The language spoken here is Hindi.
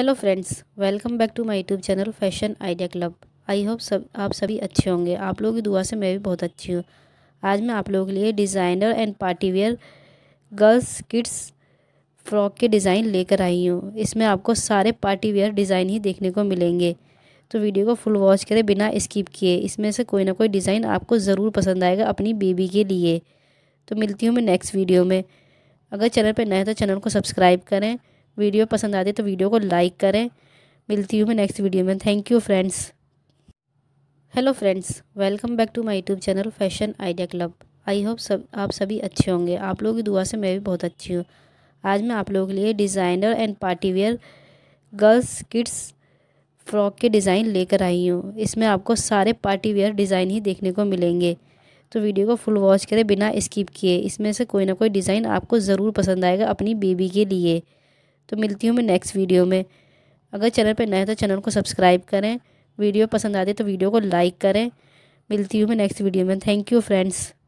hello friends welcome back to my YouTube channel fashion idea club I hope सब आप सभी अच्छे होंगे आप लोगों की दुआ से मैं भी बहुत अच्छी हूँ आज मैं आप लोगों के लिए designer and party wear girls kids frock के डिज़ाइन लेकर आई हूँ इसमें आपको सारे पार्टीवेयर डिज़ाइन ही देखने को मिलेंगे तो वीडियो को फुल वॉच करें बिना स्किप किए इसमें से कोई ना कोई डिज़ाइन आपको ज़रूर पसंद आएगा अपनी बेबी के लिए तो मिलती हूँ मैं नेक्स्ट वीडियो में अगर चैनल पर नए तो चैनल को सब्सक्राइब करें वीडियो पसंद आती है तो वीडियो को लाइक करें मिलती हूँ मैं नेक्स्ट वीडियो में thank you friends hello friends welcome back to my YouTube channel fashion idea club I hope सब आप सभी अच्छे होंगे आप लोगों की दुआ से मैं भी बहुत अच्छी हूँ आज मैं आप लोगों के लिए designer and party wear girls kids frock के डिज़ाइन लेकर आई हूँ इसमें आपको सारे पार्टी वेयर डिज़ाइन ही देखने को मिलेंगे तो वीडियो को फुल वॉच करें बिना स्किप किए इसमें से कोई ना कोई डिज़ाइन आपको ज़रूर पसंद आएगा अपनी बेबी के लिए तो मिलती हूँ मैं नेक्स्ट वीडियो में अगर चैनल पर नए तो चैनल को सब्सक्राइब करें वीडियो पसंद आती है तो वीडियो को लाइक करें मिलती हूँ मैं नेक्स्ट वीडियो में थैंक यू फ्रेंड्स